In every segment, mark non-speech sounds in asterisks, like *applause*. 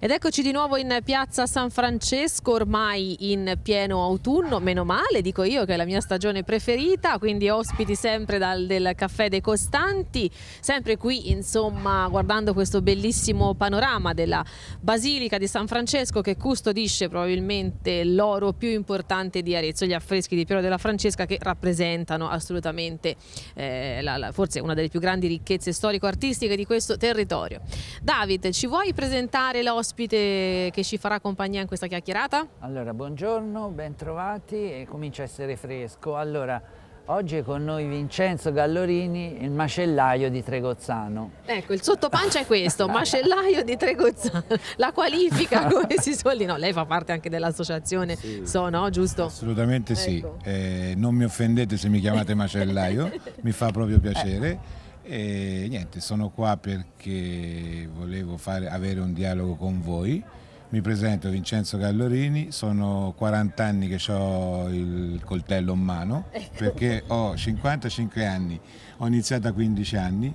Ed eccoci di nuovo in piazza San Francesco, ormai in pieno autunno, meno male, dico io che è la mia stagione preferita, quindi ospiti sempre dal, del Caffè dei Costanti, sempre qui insomma guardando questo bellissimo panorama della Basilica di San Francesco che custodisce probabilmente l'oro più importante di Arezzo, gli affreschi di Piero della Francesca che rappresentano assolutamente eh, la, la, forse una delle più grandi ricchezze storico-artistiche di questo territorio. David, ci vuoi presentare l'ospite? ospite che ci farà compagnia in questa chiacchierata. Allora, buongiorno, bentrovati e comincia a essere fresco. Allora, Oggi è con noi Vincenzo Gallorini, il macellaio di Tregozzano. Ecco, il sottopancia è questo, *laughs* macellaio di Tregozzano. La qualifica, *laughs* come si suol dire. No, lei fa parte anche dell'associazione, sì. so, no? Giusto? Assolutamente ecco. sì. Eh, non mi offendete se mi chiamate macellaio, *laughs* mi fa proprio piacere. Eh. E niente, sono qua perché volevo fare, avere un dialogo con voi. Mi presento Vincenzo Gallorini, sono 40 anni che ho il coltello in mano ecco. *laughs* perché ho 55 anni, ho iniziato a 15 anni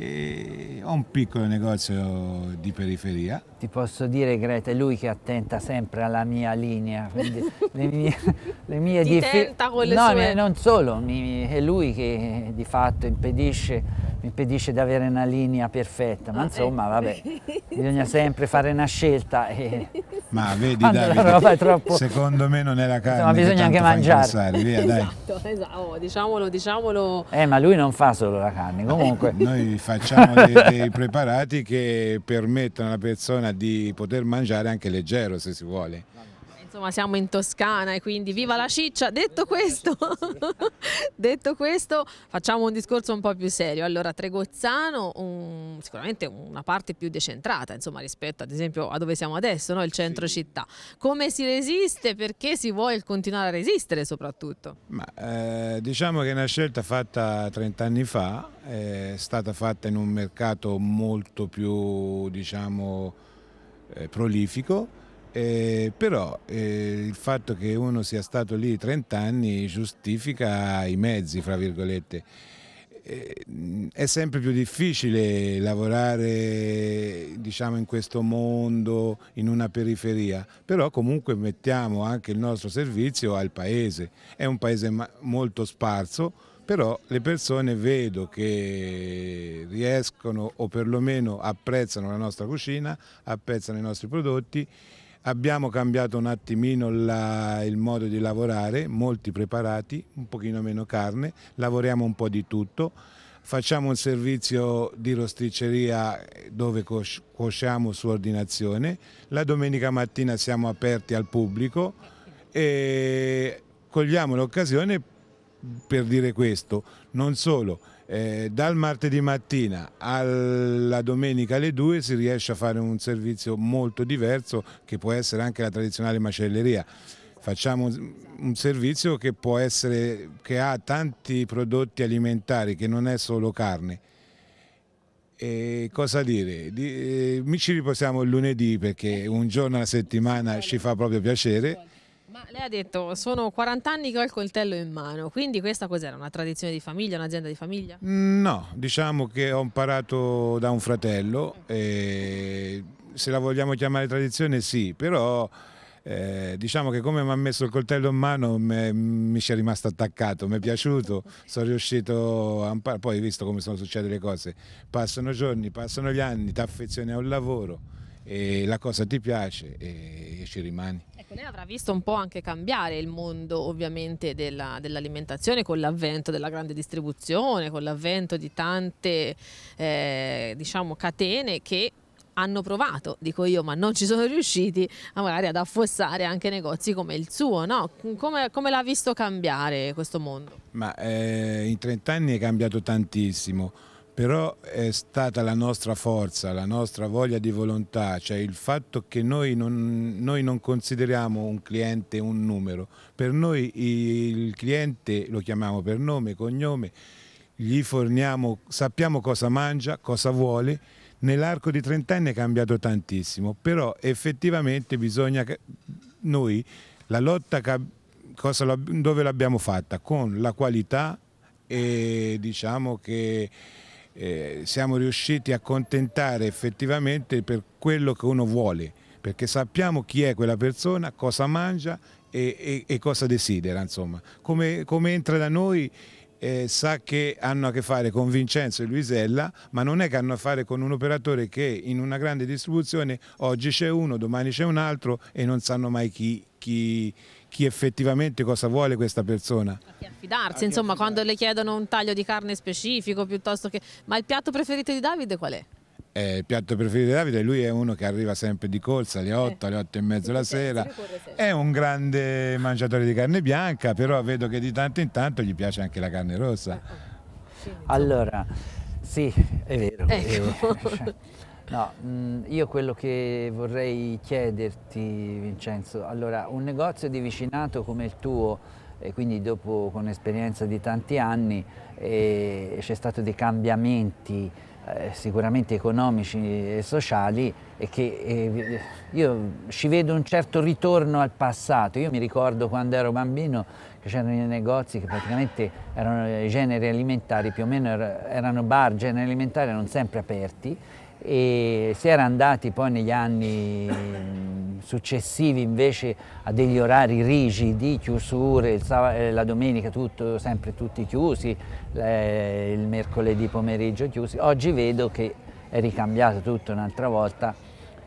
e ho un piccolo negozio di periferia. Ti posso dire Greta, è lui che attenta sempre alla mia linea, *laughs* le mie, le mie Ti tenta con le no, sue... non solo, mi, è lui che di fatto impedisce, mi impedisce di avere una linea perfetta, ma ah, insomma ecco. vabbè, *laughs* bisogna sempre fare una scelta e ma vedi Quando Davide, troppo... secondo me non è la carne. Ma bisogna anche mangiare. Via, esatto, esatto. Oh, diciamolo, diciamolo. Eh, ma lui non fa solo la carne, comunque. *laughs* Noi facciamo dei, dei, preparati che permettono alla persona di poter mangiare anche leggero se si vuole insomma siamo in Toscana e quindi viva la ciccia! Detto questo, *laughs* detto questo facciamo un discorso un po' più serio. Allora Tregozzano un, sicuramente una parte più decentrata insomma, rispetto ad esempio a dove siamo adesso, no? il centro sì. città. Come si resiste? Perché si vuole continuare a resistere soprattutto? Ma, eh, diciamo che è una scelta fatta 30 anni fa, è stata fatta in un mercato molto più diciamo, eh, prolifico eh, però eh, il fatto che uno sia stato lì 30 anni giustifica i mezzi, fra virgolette. Eh, è sempre più difficile lavorare diciamo, in questo mondo, in una periferia, però comunque mettiamo anche il nostro servizio al paese. È un paese molto sparso, però le persone vedo che riescono o perlomeno apprezzano la nostra cucina, apprezzano i nostri prodotti Abbiamo cambiato un attimino la, il modo di lavorare, molti preparati, un pochino meno carne, lavoriamo un po' di tutto, facciamo un servizio di rosticceria dove cuociamo su ordinazione, la domenica mattina siamo aperti al pubblico e cogliamo l'occasione per dire questo, non solo, eh, dal martedì mattina alla domenica alle 2 si riesce a fare un servizio molto diverso che può essere anche la tradizionale macelleria. Facciamo un servizio che, essere, che ha tanti prodotti alimentari, che non è solo carne. E cosa dire? Di, eh, mi ci riposiamo il lunedì perché un giorno alla settimana ci fa proprio piacere ma lei ha detto, sono 40 anni che ho il coltello in mano, quindi questa cos'era? Una tradizione di famiglia, un'azienda di famiglia? Mm, no, diciamo che ho imparato da un fratello, e se la vogliamo chiamare tradizione sì, però... Eh, diciamo che come mi ha messo il coltello in mano me, mi ci è rimasto attaccato, mi è piaciuto, *laughs* sono riuscito a imparare, poi hai visto come sono successe le cose, passano giorni, passano gli anni, ti affezioni a un lavoro, e la cosa ti piace e, e ci rimani. Ecco, lei avrà visto un po' anche cambiare il mondo ovviamente dell'alimentazione con l'avvento della grande distribuzione, con l'avvento di tante eh, diciamo, catene che hanno provato, dico io, ma non ci sono riusciti a magari ad affossare anche negozi come il suo, no? Come, come l'ha visto cambiare questo mondo? Ma eh, in 30 anni è cambiato tantissimo però è stata la nostra forza, la nostra voglia di volontà, cioè il fatto che noi non, noi non, consideriamo un cliente un numero, per noi il cliente lo chiamiamo per nome, cognome, gli forniamo, sappiamo cosa mangia, cosa vuole, nell'arco di 30 anni è cambiato tantissimo, però effettivamente bisogna che noi la lotta cosa, dove l'abbiamo fatta? Con la qualità e diciamo che eh, siamo riusciti a contentare effettivamente per quello che uno vuole, perché sappiamo chi è quella persona, cosa mangia e, e, e cosa desidera. Insomma. Come, come entra da noi eh, sa che hanno a che fare con Vincenzo e Luisella, ma non è che hanno a fare con un operatore che in una grande distribuzione oggi c'è uno, domani c'è un altro e non sanno mai chi, chi chi effettivamente cosa vuole questa persona. Affidarsi, insomma, quando le chiedono un taglio di carne specifico piuttosto che... Ma il piatto preferito di Davide qual è? Eh, il piatto preferito di Davide, lui è uno che arriva sempre di corsa alle 8, eh. alle 8 e mezzo la sera, è un grande mangiatore di carne bianca, però vedo che di tanto in tanto gli piace anche la carne rossa. Ah, ah. Allora, sì, è vero. Ecco. È vero. *laughs* No, mm, io quello che vorrei chiederti Vincenzo, allora un negozio di vicinato come il tuo e quindi dopo con esperienza di tanti anni c'è stato dei cambiamenti eh, sicuramente economici e sociali e che eh, io ci vedo un certo ritorno al passato. Io mi ricordo quando ero bambino che c'erano i negozi che praticamente erano i generi alimentari, più o meno erano bar, generi alimentari erano sempre aperti e si era andati poi negli anni mm, successivi invece a degli orari rigidi, chiusure, eh, la domenica tutto, sempre tutti chiusi, eh, il mercoledì pomeriggio chiusi. Oggi vedo che è ricambiato tutto un'altra volta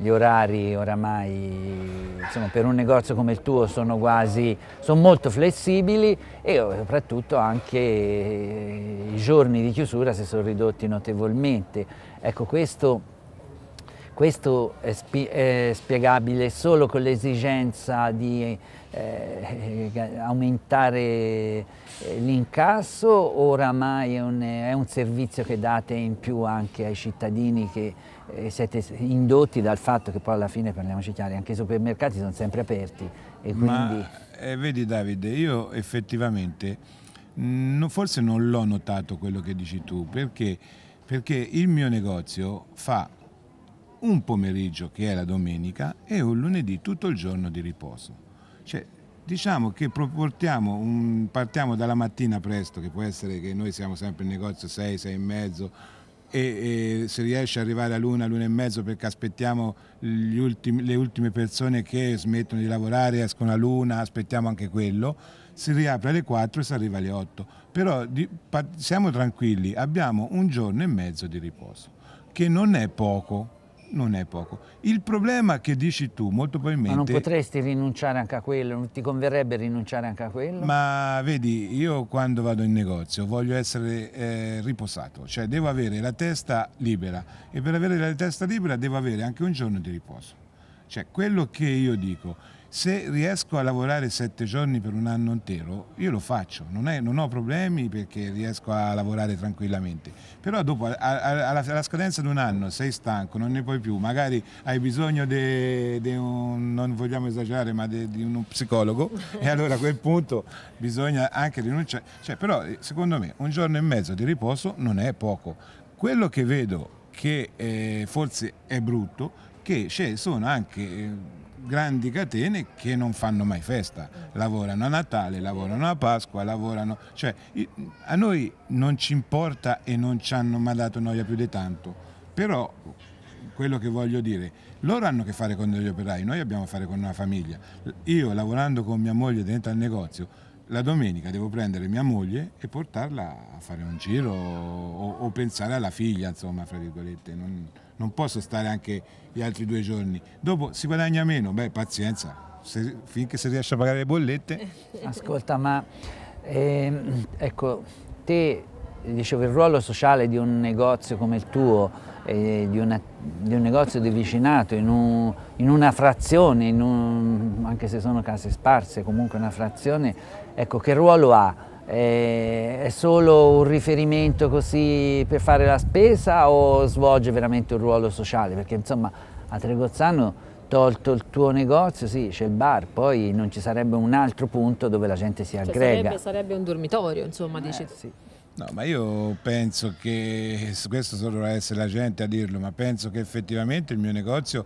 gli orari oramai insomma, per un negozio come il tuo sono quasi sono molto flessibili e oh, soprattutto anche eh, i giorni di chiusura si sono ridotti notevolmente. Ecco questo, questo è, spie è, spiegabile solo con l'esigenza di eh, eh aumentare eh, l'incasso, oramai è un, è un servizio che date in più anche ai cittadini che eh, siete indotti dal fatto che poi alla fine, parliamoci chiari, anche i supermercati sono sempre aperti. E quindi... Ma, eh, vedi Davide, io effettivamente no, forse non l'ho notato quello che dici tu, perché, perché il mio negozio fa un pomeriggio che è la domenica e un lunedì tutto il giorno di riposo. Cioè, diciamo che un, partiamo dalla mattina presto, che può essere che noi siamo sempre in negozio 6, 6 e mezzo, e, e se riesce ad arrivare a luna, luna e mezzo perché aspettiamo ultimi, le ultime persone che smettono di lavorare, escono a luna, aspettiamo anche quello, si riapre alle 4 e si arriva alle 8. Però di, siamo tranquilli, abbiamo un giorno e mezzo di riposo, che non è poco non è poco. Il problema che dici tu, molto probabilmente... Ma non potresti rinunciare anche a quello? Non ti converrebbe rinunciare anche a quello? Ma vedi, io quando vado in negozio voglio essere eh, riposato, cioè devo avere la testa libera e per avere la testa libera devo avere anche un giorno di riposo. Cioè quello che io dico se riesco a lavorare sette giorni per un anno intero, io lo faccio, non, è, non ho problemi perché riesco a lavorare tranquillamente. Però dopo, a, a, alla, alla, scadenza di un anno, sei stanco, non ne puoi più, magari hai bisogno di un, non vogliamo esagerare, ma di uno psicologo, e allora a quel punto bisogna anche rinunciare. Cioè, però eh, secondo me un giorno e mezzo di riposo non è poco. Quello che vedo che eh, forse è brutto, che ci cioè, sono anche... Eh, grandi catene che non fanno mai festa, lavorano a Natale, lavorano a Pasqua, lavorano... Cioè, a noi non ci importa e non ci hanno mai dato noia più di tanto, però quello che voglio dire, loro hanno a che fare con degli operai, noi abbiamo a che fare con una famiglia. Io lavorando con mia moglie dentro al negozio, la domenica devo prendere mia moglie e portarla a fare un giro o, o pensare alla figlia, insomma, fra virgolette. Non, non posso stare anche gli altri due giorni. Dopo si guadagna meno, beh pazienza, se, finché si riesce a pagare le bollette. *laughs* Ascolta, ma ehm, ecco, te dicevo il ruolo sociale di un negozio come il tuo, eh, di, una, di, un negozio di vicinato, in, un, in una frazione, in un, anche se sono case sparse, comunque una frazione, ecco che ruolo ha? Eh, è solo un riferimento così per fare la spesa o svolge veramente un ruolo sociale? Perché insomma a Tregozzano tolto il tuo negozio, sì, c'è il bar, poi non ci sarebbe un altro punto dove la gente si cioè, aggrega. Cioè, sarebbe, sarebbe, un dormitorio, insomma, eh, dici sì. No, ma io penso che, questo solo dovrà essere la gente a dirlo, ma penso che effettivamente il mio negozio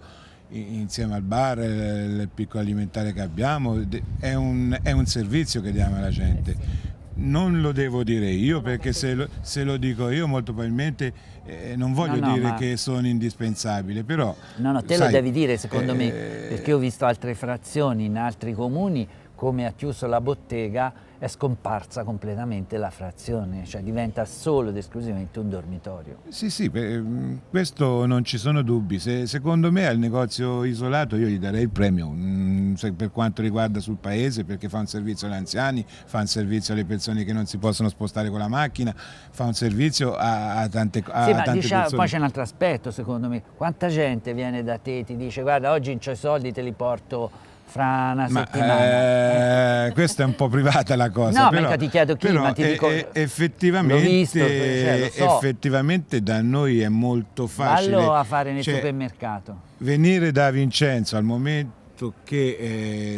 insieme al bar, eh, il piccolo alimentare che abbiamo, è un, è un servizio che diamo alla gente. Eh, non lo devo dire io perché se lo, se lo dico io molto probabilmente eh, non voglio no, no, dire ma... che sono indispensabile, però... No, no, te sai, lo devi dire secondo eh... me, perché ho visto altre frazioni in altri comuni come ha chiuso la bottega è scomparsa completamente la frazione, cioè diventa solo ed esclusivamente un dormitorio. Sì, sì, mm, questo non ci sono dubbi. Se, secondo me al negozio isolato io gli darei il premio mm, per quanto riguarda sul paese, perché fa un servizio agli anziani, fa un servizio alle persone che non si possono spostare con la macchina, fa un servizio a, a tante, a sì, ma tante diciamo, persone. Poi c'è un altro aspetto, secondo me. Quanta gente viene da te e ti dice guarda oggi non ho i soldi, te li porto fra una ma, settimana. Eh, questa è un po' privata la cosa. No, però, mica ti chiedo chi, ma ti eh, dico... Effettivamente, visto, cioè, so. effettivamente da noi è molto facile... Fallo a fare nel cioè, supermercato. Venire da Vincenzo al momento che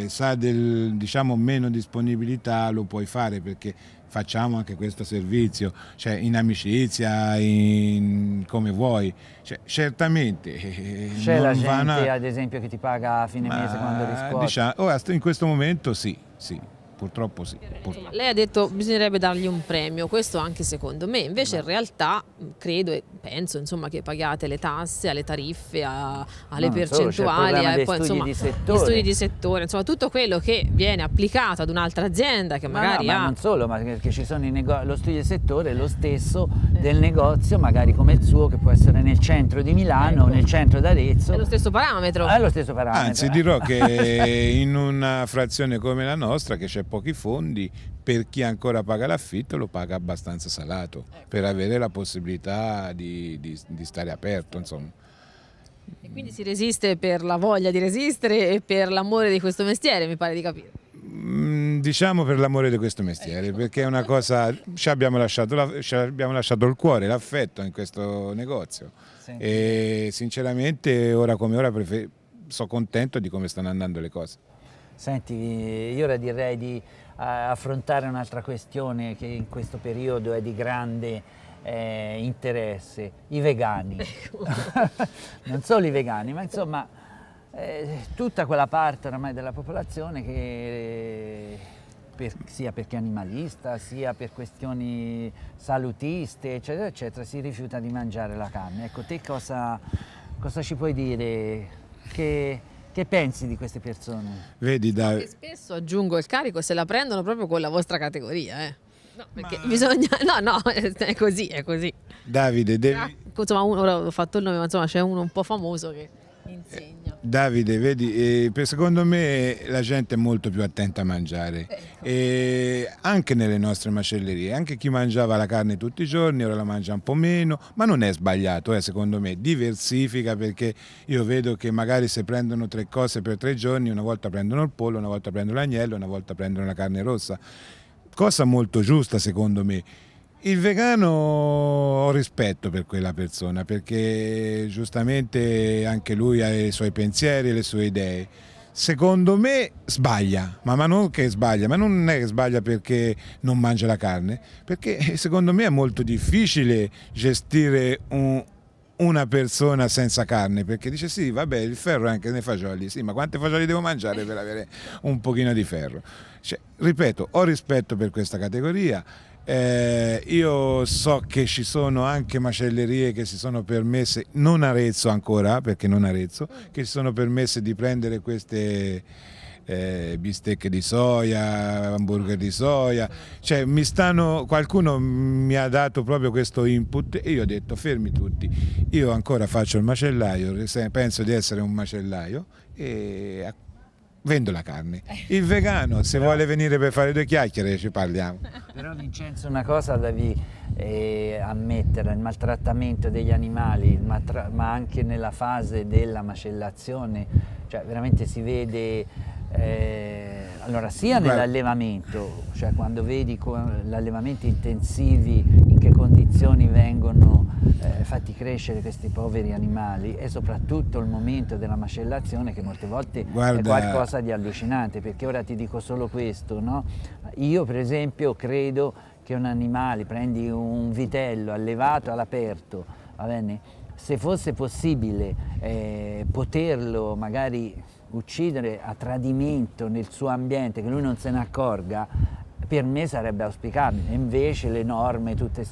eh, sa del diciamo meno disponibilità lo puoi fare perché facciamo anche questo servizio, cioè in amicizia, in come vuoi. Cioè, certamente. Eh, C'è la gente, vanno... ad esempio, che ti paga a fine Ma, mese quando rispondi. Diciamo, in questo momento sì, sì purtroppo sì. Purtroppo. Lei ha detto che bisognerebbe dargli un premio, questo anche secondo me, invece no. in realtà credo e penso insomma, che pagate le tasse, alle tariffe, a, alle no, percentuali, solo, e eh, poi, studi, insomma, di settore. studi di settore, insomma tutto quello che viene applicato ad un'altra azienda che magari ma no, ha... Ma non solo, ma perché ci sono i lo studio di settore è lo stesso eh. del negozio magari come il suo che può essere nel centro di Milano o ecco. nel centro d'Arezzo. È lo stesso parametro. È lo stesso parametro. Anzi dirò che *laughs* in una frazione come la nostra che c'è pochi fondi, per chi ancora paga l'affitto lo paga abbastanza salato, per ecco. avere la possibilità di, di, di stare aperto. Insomma. E quindi si resiste per la voglia di resistere e per l'amore di questo mestiere, mi pare di capire. Mm, diciamo per l'amore di questo mestiere, eh, certo. perché è una cosa, ci abbiamo lasciato, la, ci abbiamo lasciato il cuore, l'affetto in questo negozio sì. e sinceramente ora come ora sono contento di come stanno andando le cose. Senti, io ora direi di eh, affrontare un'altra questione che in questo periodo è di grande eh, interesse, i vegani. *laughs* Ecco. *laughs* non solo i vegani, ma insomma eh, tutta quella parte ormai della popolazione che eh, per, sia perché animalista, sia per questioni salutiste, eccetera, eccetera, si rifiuta di mangiare la carne. Ecco, te cosa, cosa ci puoi dire? Che che pensi di queste persone? Vedi, Davide. Spesso aggiungo il carico se la prendono proprio con la vostra categoria, eh. No, perché Ma... bisogna. *laughs* No, no, è così, è così. Davide, devi. Ah, insomma, uno, ho fatto il nome, ma insomma, c'è uno un po' famoso che insegno. Eh, Davide, vedi, eh, secondo me la gente è molto più attenta a mangiare, eh, eh. anche nelle nostre macellerie, anche chi mangiava la carne tutti i giorni ora la mangia un po' meno, ma non è sbagliato, eh, secondo me, diversifica perché io vedo che magari se prendono tre cose per tre giorni, una volta prendono il pollo, una volta prendono l'agnello, una volta prendono la carne rossa, cosa molto giusta secondo me il vegano ho rispetto per quella persona perché giustamente anche lui ha i suoi pensieri e le sue idee. Secondo me sbaglia, ma, ma, non che sbaglia, ma non è che sbaglia perché non mangia la carne, perché *laughs* secondo me è molto difficile gestire un, una persona senza carne perché dice sì vabbè il ferro è anche nei fagioli sì ma quante fagioli devo mangiare per avere un pochino di ferro cioè, ripeto ho rispetto per questa categoria eh, io so che ci sono anche macellerie che si sono permesse, non Arezzo ancora, perché non Arezzo, che si sono permesse di prendere queste eh, bistecche di soia, hamburger di soia, cioè mi stanno, qualcuno mi ha dato proprio questo input e io ho detto fermi tutti, io ancora faccio il macellaio, penso di essere un macellaio e a vendo la carne. Il vegano, se vuole venire per fare due chiacchiere, ci parliamo. Però Vincenzo, una cosa devi eh, ammettere, il maltrattamento degli animali, ma, tra, ma anche nella fase della macellazione, cioè veramente si vede eh, allora sia nell'allevamento, cioè quando vedi gli allevamenti intensivi in che condizioni vengono eh, fatti crescere questi poveri animali e soprattutto il momento della macellazione che molte volte Guarda. è qualcosa di allucinante, perché ora ti dico solo questo, no? io per esempio credo che un animale, prendi un vitello allevato all'aperto, se fosse possibile eh, poterlo magari uccidere a tradimento nel suo ambiente, che lui non se ne accorga, per me sarebbe auspicabile, invece le norme tutte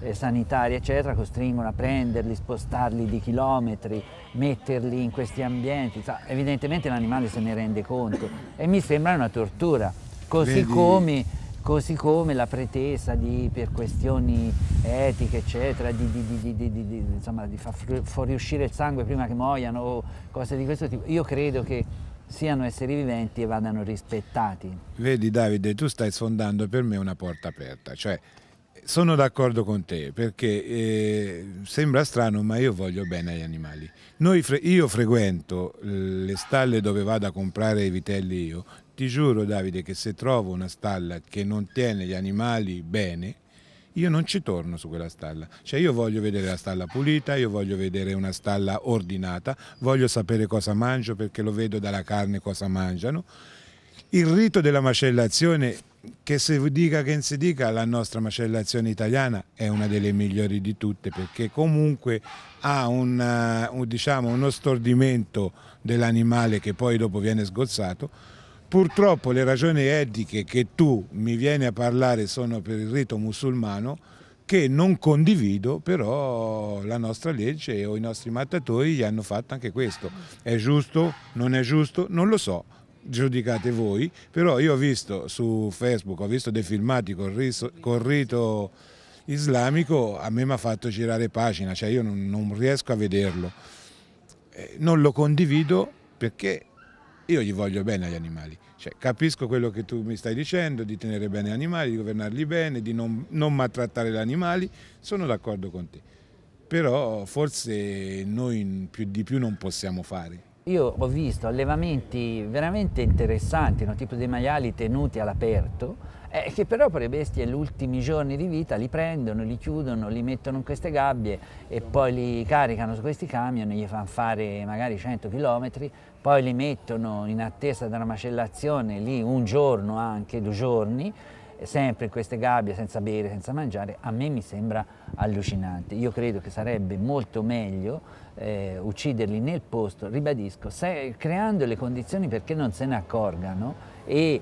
eh, sanitarie eccetera costringono a prenderli, spostarli di chilometri, metterli in questi ambienti, Sa, evidentemente l'animale se ne rende conto e mi sembra una tortura, così Vedi. come così come la pretesa di, per questioni etiche, eccetera, di, di, di, insomma, di, far fuoriuscire il sangue prima che muoiano o cose di questo tipo, io credo che siano esseri viventi e vadano rispettati. Vedi Davide, tu stai sfondando per me una porta aperta, cioè sono d'accordo con te perché eh, sembra strano ma io voglio bene agli animali. Fre io frequento eh, le stalle dove vado a comprare i vitelli io, ti giuro Davide che se trovo una stalla che non tiene gli animali bene, io non ci torno su quella stalla. Cioè io voglio vedere la stalla pulita, io voglio vedere una stalla ordinata, voglio sapere cosa mangio perché lo vedo dalla carne cosa mangiano. Il rito della macellazione, che si dica che si dica, la nostra macellazione italiana è una delle migliori di tutte perché comunque ha una, eh, un, diciamo, uno stordimento dell'animale che poi dopo viene sgozzato Purtroppo le ragioni etiche che tu mi vieni a parlare sono per il rito musulmano che non condivido, però la nostra legge o i nostri mattatori gli hanno fatto anche questo. È giusto? Non è giusto? Non lo so, giudicate voi, però io ho visto su Facebook, ho visto dei filmati col, riso, col rito islamico, a me mi ha fatto girare pagina, cioè io non, non riesco a vederlo. Eh, non lo condivido perché io gli voglio bene agli animali, cioè, capisco quello che tu mi stai dicendo, di tenere bene gli animali, di governarli bene, di non, non maltrattare gli animali, sono d'accordo con te, però forse noi più di più non possiamo fare. Io ho visto allevamenti veramente interessanti, un tipo dei maiali tenuti all'aperto, eh, che però per le bestie gli ultimi giorni di vita li prendono, li chiudono, li mettono in queste gabbie e poi li caricano su questi camion, gli fanno fare magari 100 km, poi li mettono in attesa della macellazione lì un giorno anche, due giorni, sempre in queste gabbie senza bere, senza mangiare, a me mi sembra allucinante. Io credo che sarebbe molto meglio eh, ucciderli nel posto, ribadisco, se, creando le condizioni perché non se ne accorgano e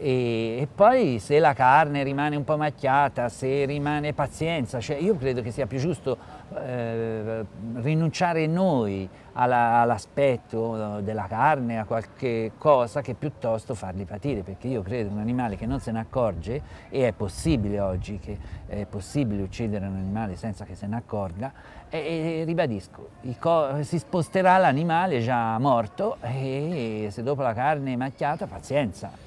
e, e, poi se la carne rimane un po' macchiata, se rimane pazienza, cioè io credo che sia più giusto eh, rinunciare noi all'aspetto all eh, della carne, a qualche cosa, che piuttosto farli patire, perché io credo un animale che non se ne accorge, e è possibile oggi che è possibile uccidere un animale senza che se ne accorga, e, e ribadisco, si sposterà l'animale già morto e se dopo la carne è macchiata, pazienza.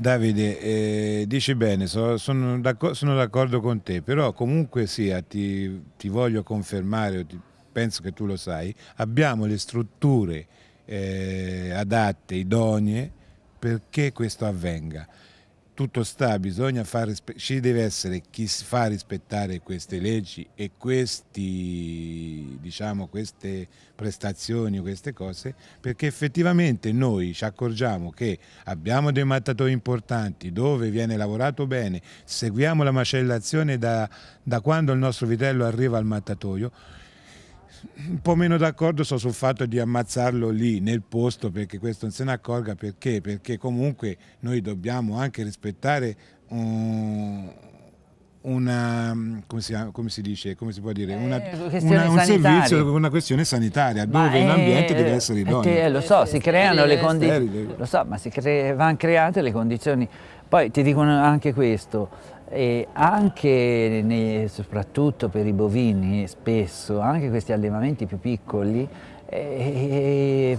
Davide, eh, dici bene, so, sono, d'accordo, con te, però comunque sia, ti, ti voglio confermare, ti, penso che tu lo sai, abbiamo le strutture eh, adatte, idonee perché questo avvenga tutto sta, bisogna fare, ci deve essere chi fa rispettare queste leggi e questi, diciamo, queste prestazioni o queste cose, perché effettivamente noi ci accorgiamo che abbiamo dei mattatoi importanti dove viene lavorato bene, seguiamo la macellazione da, da quando il nostro vitello arriva al mattatoio, un po' meno d'accordo so sul fatto di ammazzarlo lì nel posto perché questo non se ne accorga perché? Perché comunque noi dobbiamo anche rispettare un, uh, una, come si, come si, dice, come si può dire, una, eh, una, un servizio, una questione sanitaria ma dove è, l'ambiente eh, deve essere eh, idoneo. Che, lo so, si creano le condizioni, lo so, ma si cre- vanno create le condizioni. Poi ti dicono anche questo, e anche nei, soprattutto per i bovini spesso, anche questi allevamenti più piccoli, eh,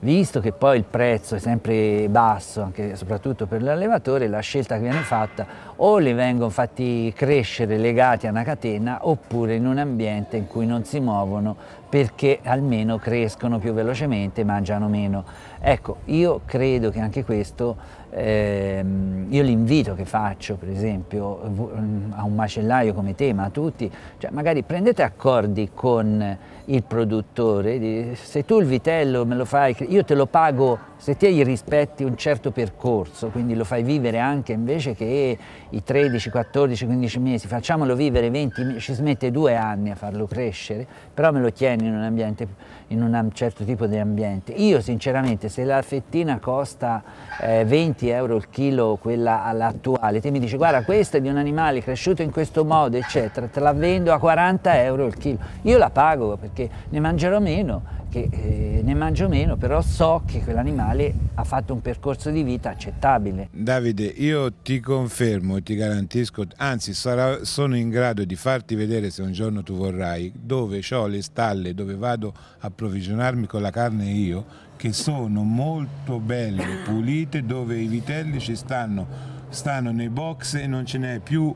visto che poi il prezzo è sempre basso, anche, soprattutto per l'allevatore, la scelta che viene fatta o li vengono fatti crescere legati a una catena oppure in un ambiente in cui non si muovono perché almeno crescono più velocemente e mangiano meno. Ecco, io credo che anche questo eh, io l'invito che faccio, per esempio, mm, a un macellaio come te, ma a tutti, cioè magari prendete accordi con il produttore, se tu il vitello me lo fai, io te lo pago se ti rispetti un certo percorso, quindi lo fai vivere anche invece che i 13, 14, 15 mesi, facciamolo vivere 20, ci smette due anni a farlo crescere, però me lo tieni in un, ambiente, in un certo tipo di ambiente. Io sinceramente se la fettina costa eh, 20 euro il chilo, quella all'attuale, te mi dici guarda questa è di un animale cresciuto in questo modo, eccetera, te la vendo a 40 euro il chilo, io la pago perché ne mangerò meno che eh, ne mangio meno, però so che quell'animale ha fatto un percorso di vita accettabile. Davide, io ti confermo, ti garantisco, anzi sarà, sono in grado di farti vedere se un giorno tu vorrai, dove ho le stalle, dove vado a provvigionarmi con la carne io, che sono molto belle, pulite, dove i vitelli ci stanno, stanno nei box e non ce n'è più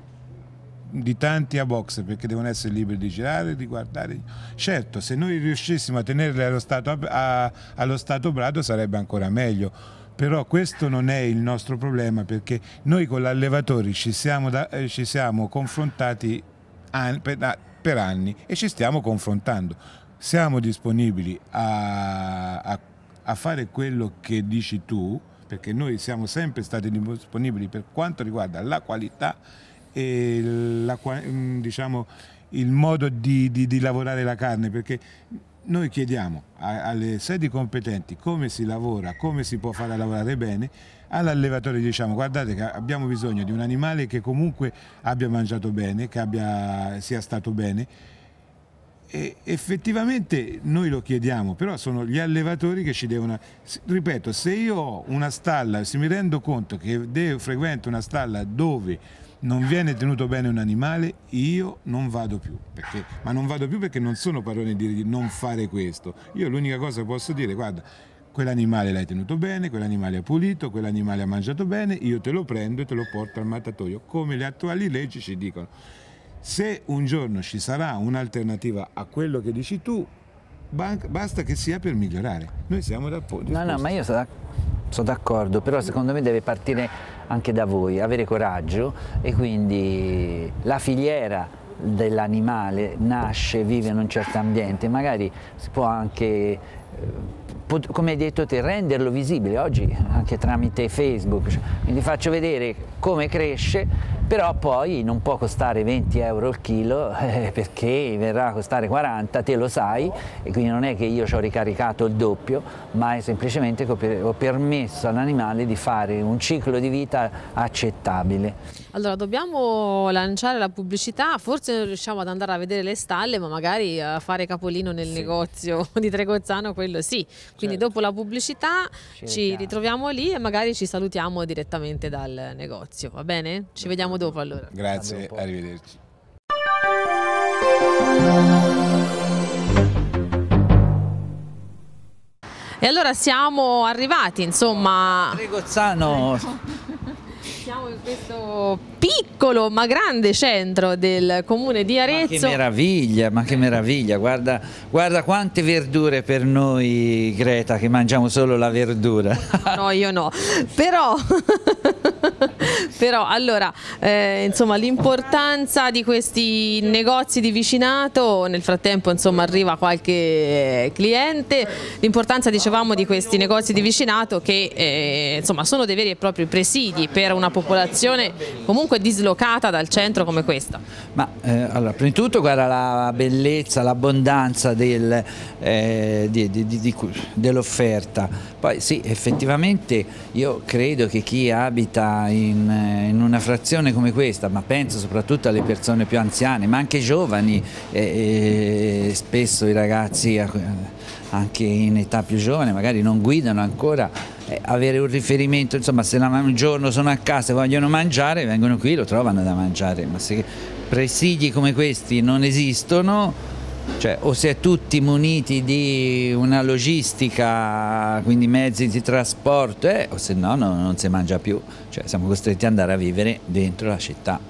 di tanti a box perché devono essere liberi di girare, di guardare. Certo, se noi riuscissimo a tenerle allo stato, a, allo stato brado sarebbe ancora meglio, però questo non è il nostro problema perché noi con l'allevatore ci siamo, da, eh, ci siamo confrontati an, per, da, per, anni e ci stiamo confrontando. Siamo disponibili a, a, a fare quello che dici tu perché noi siamo sempre stati disponibili per quanto riguarda la qualità e la, mm, diciamo, il modo di, di, di, lavorare la carne, perché noi chiediamo alle sedi competenti come si lavora, come si può fare a lavorare bene, all'allevatore diciamo guardate che abbiamo bisogno di un animale che comunque abbia mangiato bene, che abbia, sia stato bene, e effettivamente noi lo chiediamo, però sono gli allevatori che ci devono... Ripeto, se io ho una stalla, se mi rendo conto che frequento una stalla dove non viene tenuto bene un animale, io non vado più. Perché, ma non vado più perché non sono parole di non fare questo. Io l'unica cosa che posso dire, guarda, quell'animale l'hai tenuto bene, quell'animale è pulito, quell'animale ha mangiato bene, io te lo prendo e te lo porto al mattatoio, come le attuali leggi ci dicono. Se un giorno ci sarà un'alternativa a quello che dici tu, basta che sia per migliorare. Noi siamo d'accordo. No, no, ma io sono d'accordo, però secondo me deve partire anche da voi, avere coraggio e quindi la filiera dell'animale nasce, vive in un certo ambiente, magari si può anche eh, come hai detto te, renderlo visibile oggi anche tramite Facebook, cioè, quindi faccio vedere come cresce, però poi non può costare 20 euro il chilo *laughs* eh, perché verrà a costare 40, te lo sai, e quindi non è che io ci ho ricaricato il doppio, ma è semplicemente che ho permesso all'animale di fare un ciclo di vita accettabile. Allora, dobbiamo lanciare la pubblicità, forse non riusciamo ad andare a vedere le stalle, ma magari a eh, fare capolino nel sì. negozio *laughs* di Tregozzano, quello sì. Quindi certo. dopo la pubblicità ci, ci ritroviamo lì e magari ci salutiamo direttamente dal negozio, va bene? Ci vediamo dopo allora. Grazie, dopo. arrivederci. E allora siamo arrivati, insomma. Tregozzano. *laughs* siamo in questo piccolo ma grande centro del comune di Arezzo. Ma che meraviglia, ma che meraviglia, guarda, guarda quante verdure per noi Greta che mangiamo solo la verdura. No, no io no, *laughs* però *laughs* Però allora, eh, insomma, l'importanza di questi negozi di vicinato, nel frattempo insomma arriva qualche cliente, l'importanza dicevamo di questi negozi di vicinato che eh, insomma sono dei veri e propri presidi per una popolazione comunque dislocata dal centro come questa. Ma eh, allora, prima di tutto guarda la bellezza, l'abbondanza del, eh, di, di, di, dell'offerta, poi sì effettivamente io credo che chi abita in, eh, in, una frazione come questa, ma penso soprattutto alle persone più anziane, ma anche giovani, e, e spesso i ragazzi eh, anche in età più giovane magari non guidano ancora, eh, avere un riferimento, insomma se un giorno sono a casa e vogliono mangiare vengono qui, e lo trovano da mangiare, ma se presidi come questi non esistono cioè, o si è tutti muniti di una logistica, quindi mezzi di trasporto, eh, o se no, no non si mangia più, cioè, siamo costretti ad andare a vivere dentro la città.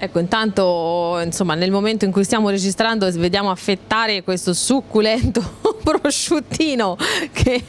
Ecco, intanto, insomma, nel momento in cui stiamo registrando vediamo affettare questo succulento prosciuttino che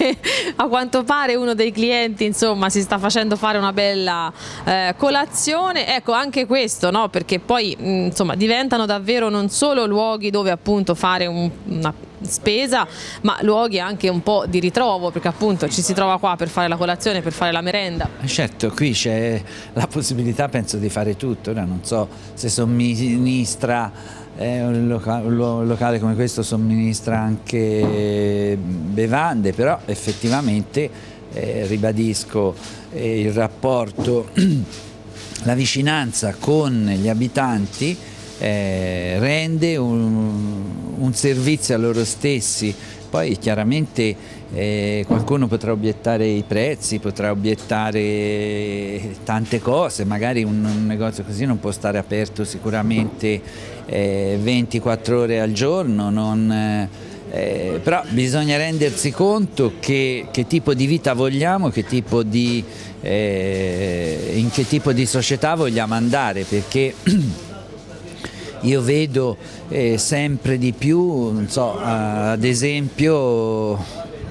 a quanto pare uno dei clienti insomma si sta facendo fare una bella eh, colazione ecco anche questo no? perché poi mh, mm, insomma diventano davvero non solo luoghi dove appunto fare un, una spesa ma luoghi anche un po' di ritrovo perché appunto ci si trova qua per fare la colazione per fare la merenda eh, certo qui c'è la possibilità penso di fare tutto no? non so se somministra eh, un, locale, un, locale come questo somministra anche bevande, però effettivamente, eh, ribadisco, eh, il rapporto, *clears throat* la vicinanza con gli abitanti eh, rende un, un servizio a loro stessi poi chiaramente eh, qualcuno potrà obiettare i prezzi, potrà obiettare tante cose, magari un, un negozio così non può stare aperto sicuramente eh, 24 ore al giorno, non, eh, però bisogna rendersi conto che, che, tipo di vita vogliamo, che tipo di, eh, in che tipo di società vogliamo andare, perché *clears throat* io vedo eh, sempre di più, so, eh, ad esempio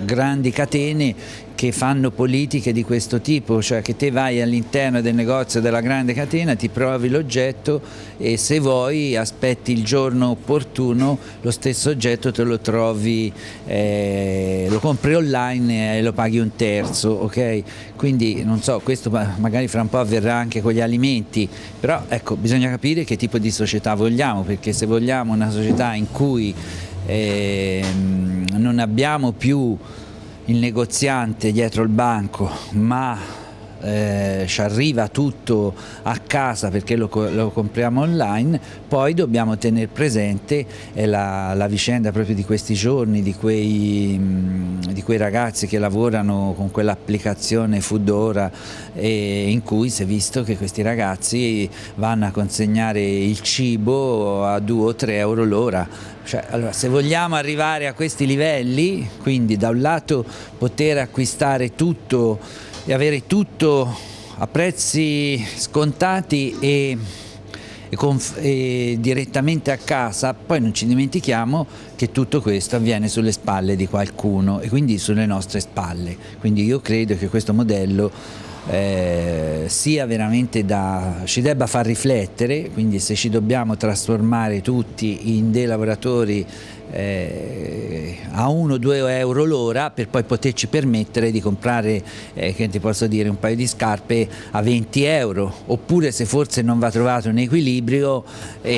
grandi catene che fanno politiche di questo tipo, cioè che te vai all'interno del negozio della grande catena, ti provi l'oggetto e se vuoi aspetti il giorno opportuno, lo stesso oggetto te lo trovi, eh, lo compri online e lo paghi un terzo, ok? Quindi non so, questo magari fra un po' avverrà anche con gli alimenti, però ecco, bisogna capire che tipo di società vogliamo, perché se vogliamo una società in cui eh, non abbiamo più il negoziante dietro il banco ma eh, ci arriva tutto a casa perché lo, lo compriamo online, poi dobbiamo tenere presente eh, la, la, vicenda proprio di questi giorni, di quei, mm, di quei ragazzi che lavorano con quell'applicazione Foodora eh, in cui si è visto che questi ragazzi vanno a consegnare il cibo a 2 o 3 euro l'ora cioè, allora, se vogliamo arrivare a questi livelli, quindi da un lato poter acquistare tutto e avere tutto a prezzi scontati e, e, con, e direttamente a casa, poi non ci dimentichiamo che tutto questo avviene sulle spalle di qualcuno e quindi sulle nostre spalle. Quindi io credo che questo modello eh, sia veramente da, ci debba far riflettere, quindi se ci dobbiamo trasformare tutti in dei lavoratori eh, a 1-2 euro l'ora per poi poterci permettere di comprare, eh, che ti posso dire, un paio di scarpe a 20 euro, oppure se forse non va trovato un equilibrio eh,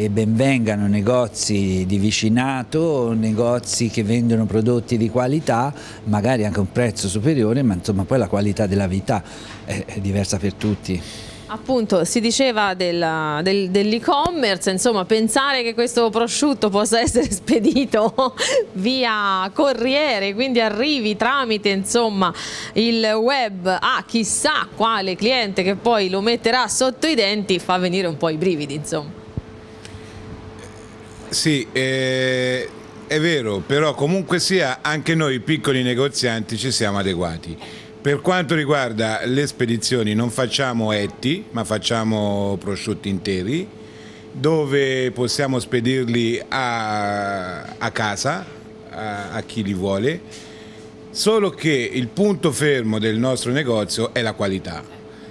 e, e benvengano negozi di vicinato, negozi che vendono prodotti di qualità, magari anche a un prezzo superiore, ma insomma poi la qualità della vita è, è diversa per tutti. Appunto, si diceva del, dell'e-commerce, insomma, pensare che questo prosciutto possa essere *laughs* spedito via corriere, quindi arrivi tramite insomma, il web a chissà quale cliente che poi lo metterà sotto i denti, fa venire un po' i brividi, insomma. Sì, eh, è vero, però comunque sia anche noi piccoli negozianti ci siamo adeguati per quanto riguarda le spedizioni non facciamo etti ma facciamo prosciutti interi dove possiamo spedirli a, a casa a, a chi li vuole solo che il punto fermo del nostro negozio è la qualità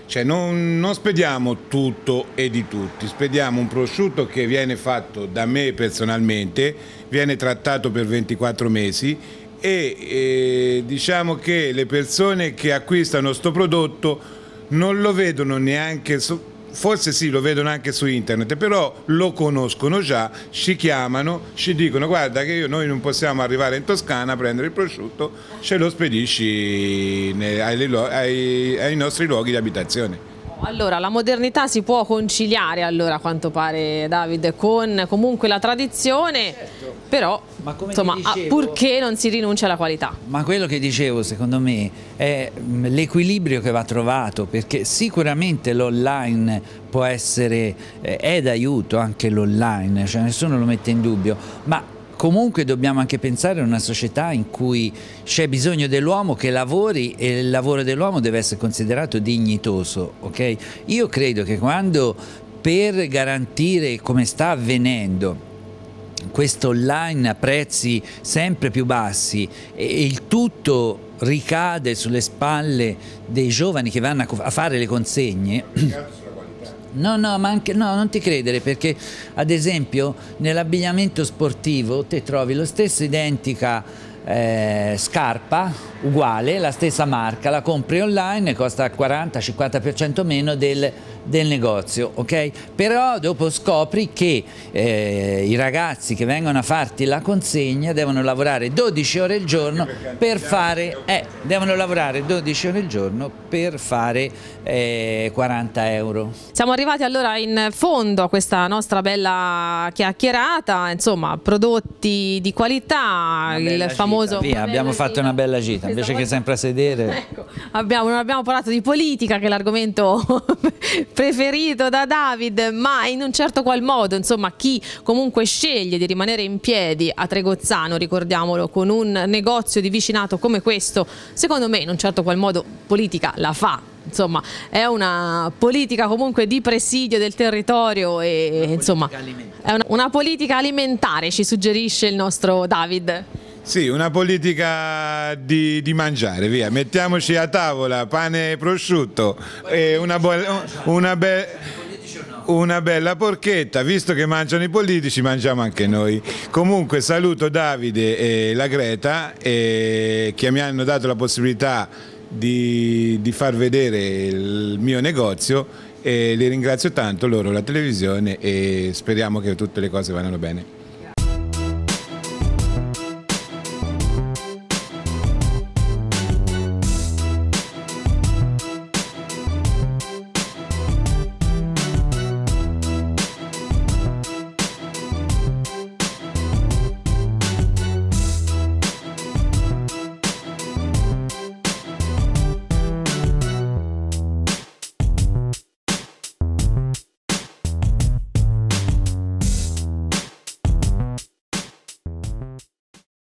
cioè non, non, spediamo tutto e di tutti, spediamo un prosciutto che viene fatto da me personalmente, viene trattato per 24 mesi e eh, diciamo che le persone che acquistano questo prodotto non lo vedono neanche su, forse sì, lo vedono anche su internet, però lo conoscono già, ci chiamano, ci dicono guarda che io, noi non possiamo arrivare in Toscana a prendere il prosciutto, ce lo spedisci ai, ai, ai nostri luoghi di abitazione. Allora, la modernità si può conciliare, allora, a quanto pare, David, con comunque la tradizione, certo. però, insomma, dicevo, purché non si rinuncia alla qualità. Ma quello che dicevo, secondo me, è mm, l'equilibrio che va trovato, perché sicuramente l'online può essere, eh, è d'aiuto anche l'online, cioè nessuno lo mette in dubbio, ma comunque dobbiamo anche pensare a una società in cui c'è bisogno dell'uomo che lavori e il lavoro dell'uomo deve essere considerato dignitoso. Okay? Io credo che quando per garantire come sta avvenendo questo online a prezzi sempre più bassi e il tutto ricade sulle spalle dei giovani che vanno a fare le consegne *clears throat* No, no, ma anche, no, non ti credere perché ad esempio nell'abbigliamento sportivo te trovi lo stesso identica eh, scarpa uguale, la stessa marca, la compri online, costa 40-50% meno del, del, negozio, ok? Però dopo scopri che eh, i ragazzi che vengono a farti la consegna devono lavorare 12 ore al giorno per fare, eh, devono lavorare 12 ore al giorno per fare 40 eh, euro. Siamo arrivati allora in fondo a questa nostra bella chiacchierata, insomma prodotti di qualità, il famoso famoso. Via, abbiamo fatto una bella gita, invece esatto. che sempre a sedere. *laughs* Ecco, abbiamo, non abbiamo parlato di politica, che è l'argomento *laughs* preferito da David, ma in un certo qual modo, insomma, chi comunque sceglie di rimanere in piedi a Tregozzano, ricordiamolo, con un negozio di vicinato come questo, secondo me in un certo qual modo politica la fa, insomma è una politica comunque di presidio del territorio e una insomma è una, una politica alimentare ci suggerisce il nostro David. Sì, una politica di, di, mangiare, via. Mettiamoci a tavola pane e prosciutto e una, una, be una bella porchetta, visto che mangiano i politici mangiamo anche noi. Comunque saluto Davide e la Greta eh, che mi hanno dato la possibilità di, di far vedere il mio negozio e li ringrazio tanto loro, la televisione e speriamo che tutte le cose vadano bene.